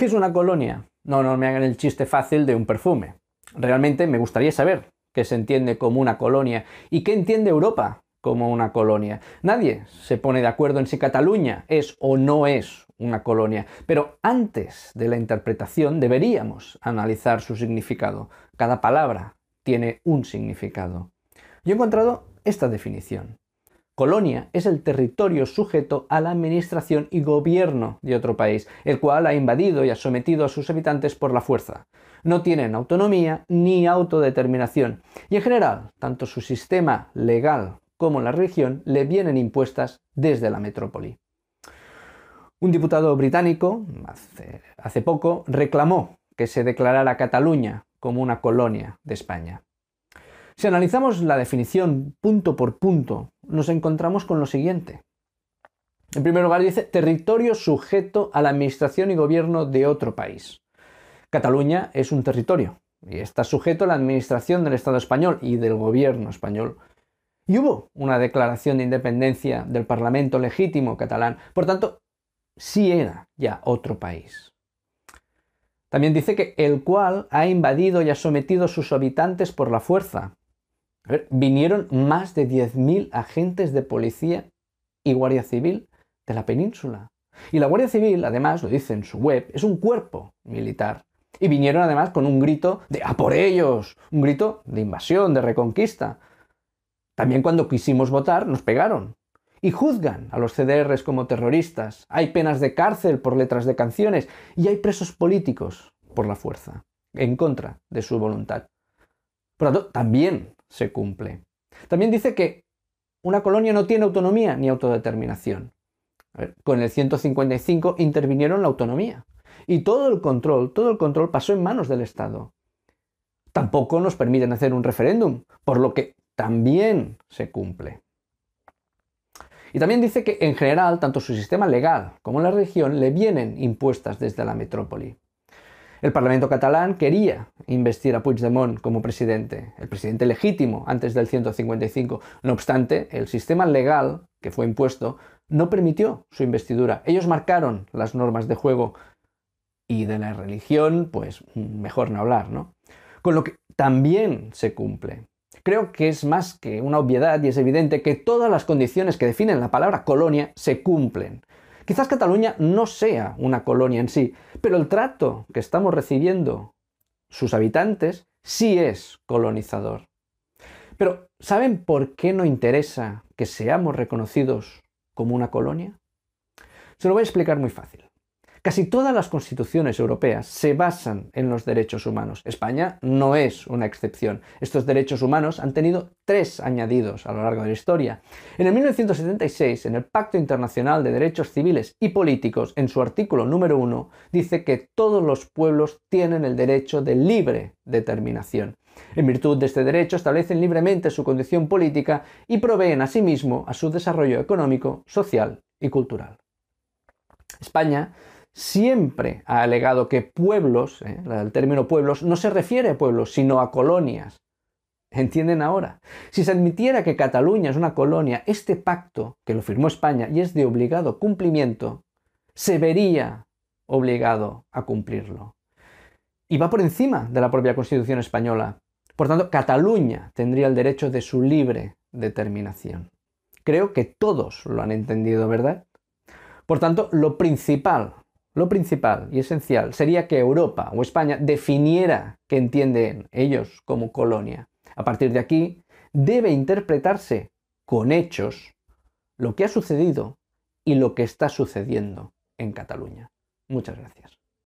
¿Qué es una colonia? No, no me hagan el chiste fácil de un perfume. Realmente me gustaría saber qué se entiende como una colonia y qué entiende Europa como una colonia. Nadie se pone de acuerdo en si Cataluña es o no es una colonia, pero antes de la interpretación deberíamos analizar su significado. Cada palabra tiene un significado. Yo he encontrado esta definición. Colonia es el territorio sujeto a la administración y gobierno de otro país, el cual ha invadido y ha sometido a sus habitantes por la fuerza. No tienen autonomía ni autodeterminación, y en general, tanto su sistema legal como la religión le vienen impuestas desde la metrópoli. Un diputado británico, hace, hace poco, reclamó que se declarara Cataluña como una colonia de España. Si analizamos la definición punto por punto nos encontramos con lo siguiente. En primer lugar dice territorio sujeto a la administración y gobierno de otro país. Cataluña es un territorio y está sujeto a la administración del Estado español y del gobierno español. Y hubo una declaración de independencia del Parlamento legítimo catalán. Por tanto, sí era ya otro país. También dice que el cual ha invadido y ha sometido a sus habitantes por la fuerza, vinieron más de 10.000 agentes de policía y guardia civil de la península. Y la Guardia Civil, además, lo dice en su web, es un cuerpo militar. Y vinieron además con un grito de ¡A por ellos! Un grito de invasión, de reconquista. También cuando quisimos votar nos pegaron. Y juzgan a los CDRs como terroristas. Hay penas de cárcel por letras de canciones. Y hay presos políticos por la fuerza, en contra de su voluntad. Por lo tanto, también se cumple. También dice que una colonia no tiene autonomía ni autodeterminación. con el 155 intervinieron la autonomía y todo el control, todo el control pasó en manos del Estado. Tampoco nos permiten hacer un referéndum, por lo que también se cumple. Y también dice que en general tanto su sistema legal como la religión le vienen impuestas desde la metrópoli. El Parlamento catalán quería investir a Puigdemont como presidente, el presidente legítimo antes del 155. No obstante, el sistema legal que fue impuesto no permitió su investidura. Ellos marcaron las normas de juego y de la religión, pues mejor no hablar, ¿no? Con lo que también se cumple. Creo que es más que una obviedad y es evidente que todas las condiciones que definen la palabra colonia se cumplen. Quizás Cataluña no sea una colonia en sí, pero el trato que estamos recibiendo sus habitantes sí es colonizador. Pero ¿saben por qué no interesa que seamos reconocidos como una colonia? Se lo voy a explicar muy fácil. Casi todas las constituciones europeas se basan en los derechos humanos. España no es una excepción. Estos derechos humanos han tenido tres añadidos a lo largo de la historia. En el 1976, en el Pacto Internacional de Derechos Civiles y Políticos, en su artículo número 1, dice que todos los pueblos tienen el derecho de libre determinación. En virtud de este derecho establecen libremente su condición política y proveen asimismo a su desarrollo económico, social y cultural. España siempre ha alegado que pueblos, eh, el término pueblos, no se refiere a pueblos, sino a colonias. ¿Entienden ahora? Si se admitiera que Cataluña es una colonia, este pacto, que lo firmó España y es de obligado cumplimiento, se vería obligado a cumplirlo. Y va por encima de la propia Constitución española. Por tanto, Cataluña tendría el derecho de su libre determinación. Creo que todos lo han entendido, ¿verdad? Por tanto, lo principal lo principal y esencial sería que Europa o España definiera que entienden ellos como colonia. A partir de aquí, debe interpretarse con hechos lo que ha sucedido y lo que está sucediendo en Cataluña. Muchas gracias.